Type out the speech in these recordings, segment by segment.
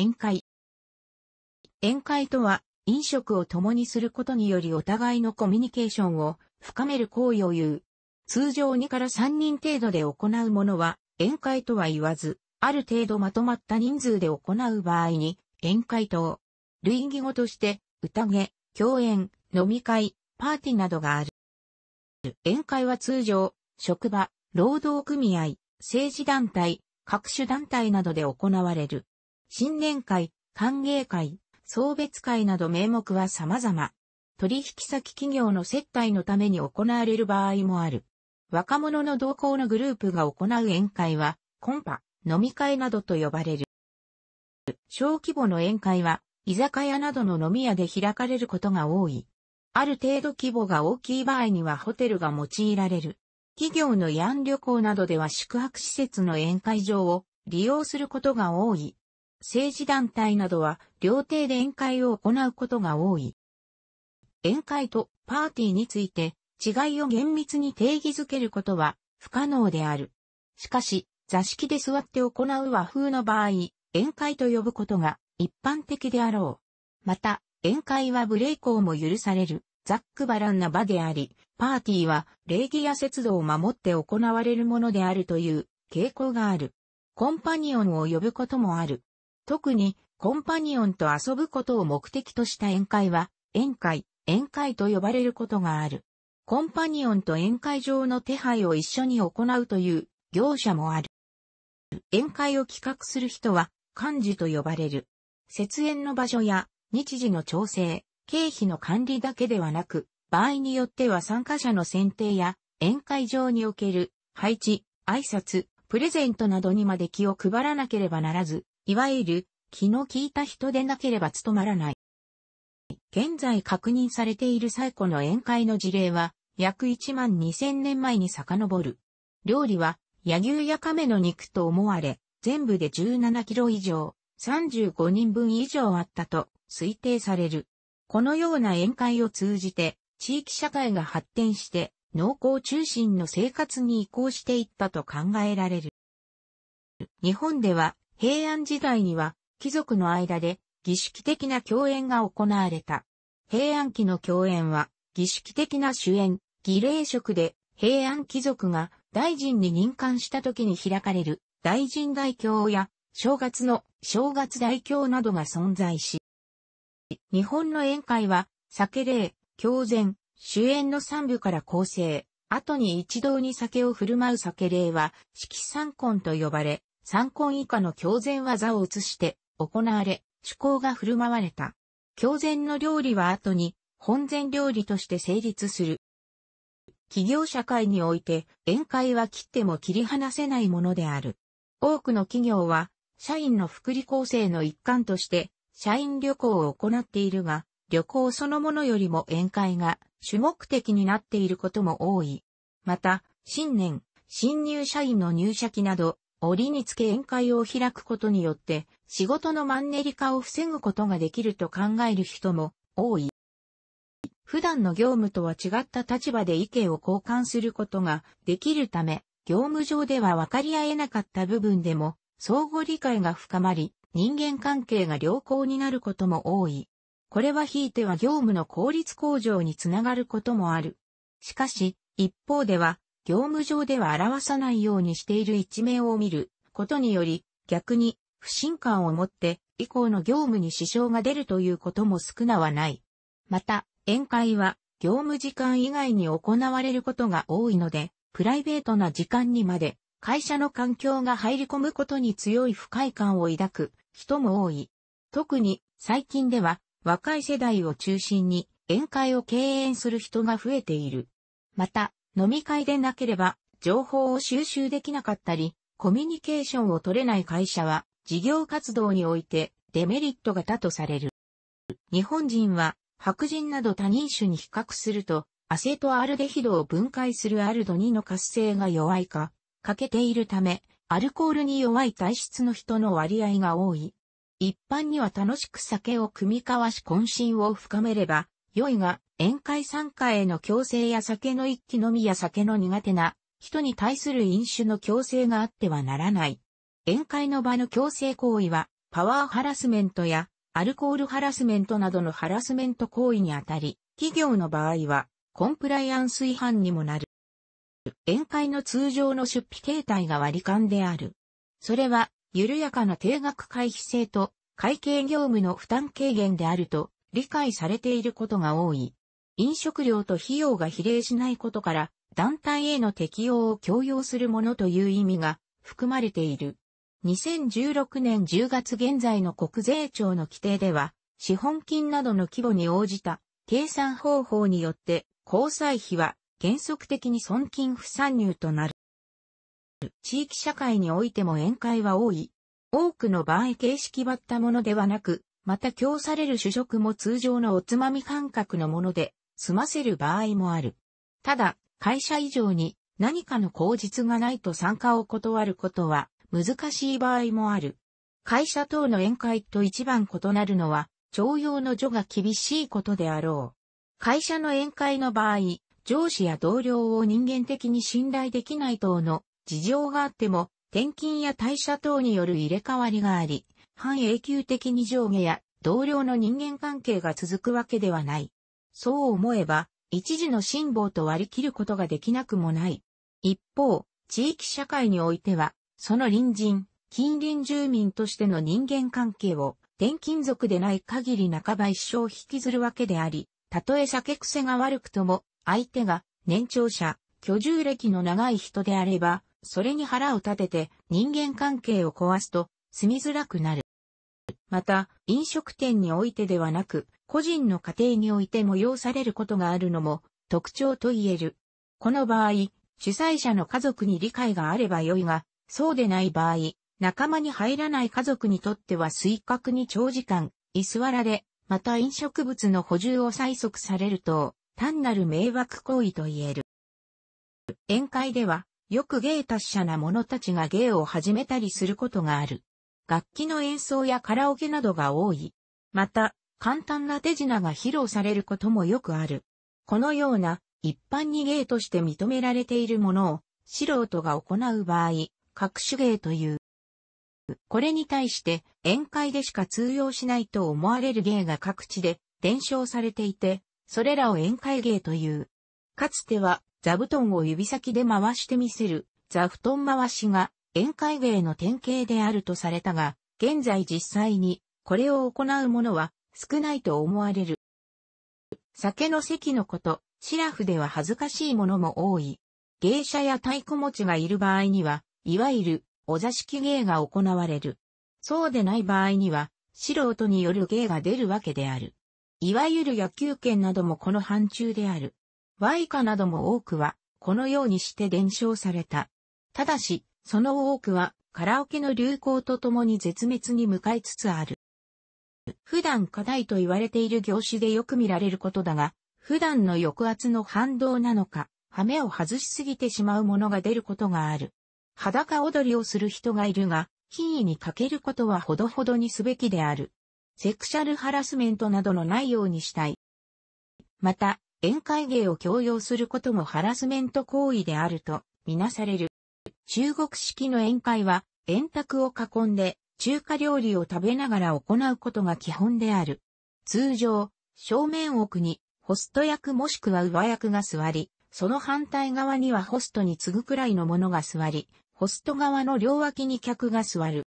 宴会。宴会とは、飲食を共にすることによりお互いのコミュニケーションを深める行為を言う。通常2から3人程度で行うものは、宴会とは言わず、ある程度まとまった人数で行う場合に、宴会と、類義語として、宴、共演、飲み会、パーティーなどがある。宴会は通常、職場、労働組合、政治団体、各種団体などで行われる。新年会、歓迎会、送別会など名目は様々。取引先企業の接待のために行われる場合もある。若者の同行のグループが行う宴会は、コンパ、飲み会などと呼ばれる。小規模の宴会は、居酒屋などの飲み屋で開かれることが多い。ある程度規模が大きい場合にはホテルが用いられる。企業のヤン旅行などでは宿泊施設の宴会場を利用することが多い。政治団体などは料亭で宴会を行うことが多い。宴会とパーティーについて違いを厳密に定義づけることは不可能である。しかし、座敷で座って行う和風の場合、宴会と呼ぶことが一般的であろう。また、宴会は無礼ーも許される、ざっくばらんな場であり、パーティーは礼儀や節度を守って行われるものであるという傾向がある。コンパニオンを呼ぶこともある。特にコンパニオンと遊ぶことを目的とした宴会は、宴会、宴会と呼ばれることがある。コンパニオンと宴会場の手配を一緒に行うという業者もある。宴会を企画する人は幹事と呼ばれる。節宴の場所や日時の調整、経費の管理だけではなく、場合によっては参加者の選定や宴会場における配置、挨拶、プレゼントなどにまで気を配らなければならず、いわゆる気の利いた人でなければ務まらない。現在確認されている最古の宴会の事例は約1万2000年前に遡る。料理は野牛や亀の肉と思われ、全部で17キロ以上、35人分以上あったと推定される。このような宴会を通じて、地域社会が発展して、農耕中心の生活に移行していったと考えられる。日本では、平安時代には貴族の間で儀式的な共演が行われた。平安期の共演は儀式的な主演、儀礼職で平安貴族が大臣に任官した時に開かれる大臣代表や正月の正月代表などが存在し、日本の宴会は酒礼、狂前、主演の三部から構成、後に一堂に酒を振る舞う酒礼は、式三婚と呼ばれ、三根以下の狂前技を移して行われ、趣向が振る舞われた。狂前の料理は後に本前料理として成立する。企業社会において宴会は切っても切り離せないものである。多くの企業は社員の福利厚生の一環として社員旅行を行っているが、旅行そのものよりも宴会が主目的になっていることも多い。また、新年、新入社員の入社期など、折につけ宴会を開くことによって、仕事のマンネリ化を防ぐことができると考える人も多い。普段の業務とは違った立場で意見を交換することができるため、業務上では分かり合えなかった部分でも、相互理解が深まり、人間関係が良好になることも多い。これはひいては業務の効率向上につながることもある。しかし、一方では、業務上では表さないようにしている一面を見ることにより、逆に不信感を持って以降の業務に支障が出るということも少なはない。また、宴会は業務時間以外に行われることが多いので、プライベートな時間にまで会社の環境が入り込むことに強い不快感を抱く人も多い。特に最近では若い世代を中心に宴会を敬遠する人が増えている。また、飲み会でなければ情報を収集できなかったり、コミュニケーションを取れない会社は事業活動においてデメリットが多とされる。日本人は白人など他人種に比較するとアセトアルデヒドを分解するアルド2の活性が弱いか、欠けているため、アルコールに弱い体質の人の割合が多い。一般には楽しく酒を組み交わし渾身を深めれば、良いが、宴会参加への強制や酒の一気のみや酒の苦手な人に対する飲酒の強制があってはならない。宴会の場の強制行為は、パワーハラスメントやアルコールハラスメントなどのハラスメント行為にあたり、企業の場合は、コンプライアンス違反にもなる。宴会の通常の出費形態が割り勘である。それは、緩やかな定額回避制と、会計業務の負担軽減であると、理解されていることが多い。飲食料と費用が比例しないことから、団体への適用を強要するものという意味が含まれている。2016年10月現在の国税庁の規定では、資本金などの規模に応じた計算方法によって、交際費は原則的に損金不参入となる。地域社会においても宴会は多い。多くの場合形式ばったものではなく、また供される主食も通常のおつまみ感覚のもので、済ませる場合もある。ただ、会社以上に何かの口実がないと参加を断ることは難しい場合もある。会社等の宴会と一番異なるのは、徴用の除が厳しいことであろう。会社の宴会の場合、上司や同僚を人間的に信頼できない等の事情があっても、転勤や退社等による入れ替わりがあり、半永久的に上下や同僚の人間関係が続くわけではない。そう思えば、一時の辛抱と割り切ることができなくもない。一方、地域社会においては、その隣人、近隣住民としての人間関係を、転勤族でない限り半ば一生引きずるわけであり、たとえ酒癖が悪くとも、相手が年長者、居住歴の長い人であれば、それに腹を立てて人間関係を壊すと、住みづらくなる。また、飲食店においてではなく、個人の家庭において催されることがあるのも特徴と言える。この場合、主催者の家族に理解があれば良いが、そうでない場合、仲間に入らない家族にとっては水角に長時間、居座られ、また飲食物の補充を催促されると、単なる迷惑行為と言える。宴会では、よく芸達者な者たちが芸を始めたりすることがある。楽器の演奏やカラオケなどが多い。また、簡単な手品が披露されることもよくある。このような一般に芸として認められているものを素人が行う場合、各種芸という。これに対して宴会でしか通用しないと思われる芸が各地で伝承されていて、それらを宴会芸という。かつては座布団を指先で回してみせる座布団回しが宴会芸の典型であるとされたが、現在実際にこれを行う者は少ないと思われる。酒の席のこと、シラフでは恥ずかしいものも多い。芸者や太鼓持ちがいる場合には、いわゆるお座敷芸が行われる。そうでない場合には、素人による芸が出るわけである。いわゆる野球拳などもこの範疇である。和歌なども多くは、このようにして伝承された。ただし、その多くはカラオケの流行とともに絶滅に向かいつつある。普段課題と言われている業種でよく見られることだが、普段の抑圧の反動なのか、ハメを外しすぎてしまうものが出ることがある。裸踊りをする人がいるが、品位に欠けることはほどほどにすべきである。セクシャルハラスメントなどのないようにしたい。また、宴会芸を強要することもハラスメント行為であるとみなされる。中国式の宴会は、円卓を囲んで、中華料理を食べながら行うことが基本である。通常、正面奥に、ホスト役もしくは上役が座り、その反対側にはホストに次ぐくらいのものが座り、ホスト側の両脇に客が座る。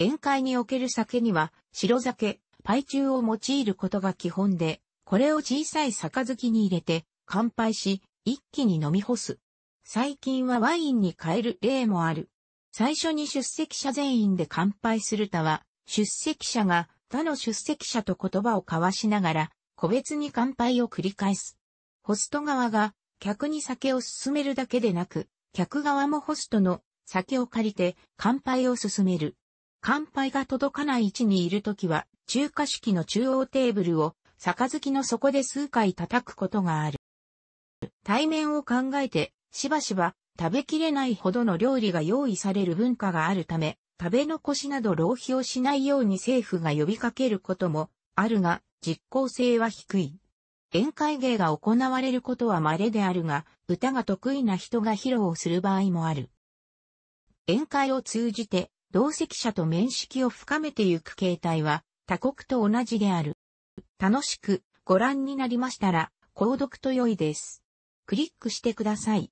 宴会における酒には、白酒、パイチューを用いることが基本で、これを小さい杯に入れて、乾杯し、一気に飲み干す。最近はワインに変える例もある。最初に出席者全員で乾杯する他は、出席者が他の出席者と言葉を交わしながら、個別に乾杯を繰り返す。ホスト側が客に酒を勧めるだけでなく、客側もホストの酒を借りて乾杯を勧める。乾杯が届かない位置にいるときは、中華式の中央テーブルを、杯の底で数回叩くことがある。対面を考えてしばしば食べきれないほどの料理が用意される文化があるため、食べ残しなど浪費をしないように政府が呼びかけることもあるが、実効性は低い。宴会芸が行われることは稀であるが、歌が得意な人が披露する場合もある。宴会を通じて、同席者と面識を深めてゆく形態は、他国と同じである。楽しくご覧になりましたら、購読と良いです。クリックしてください。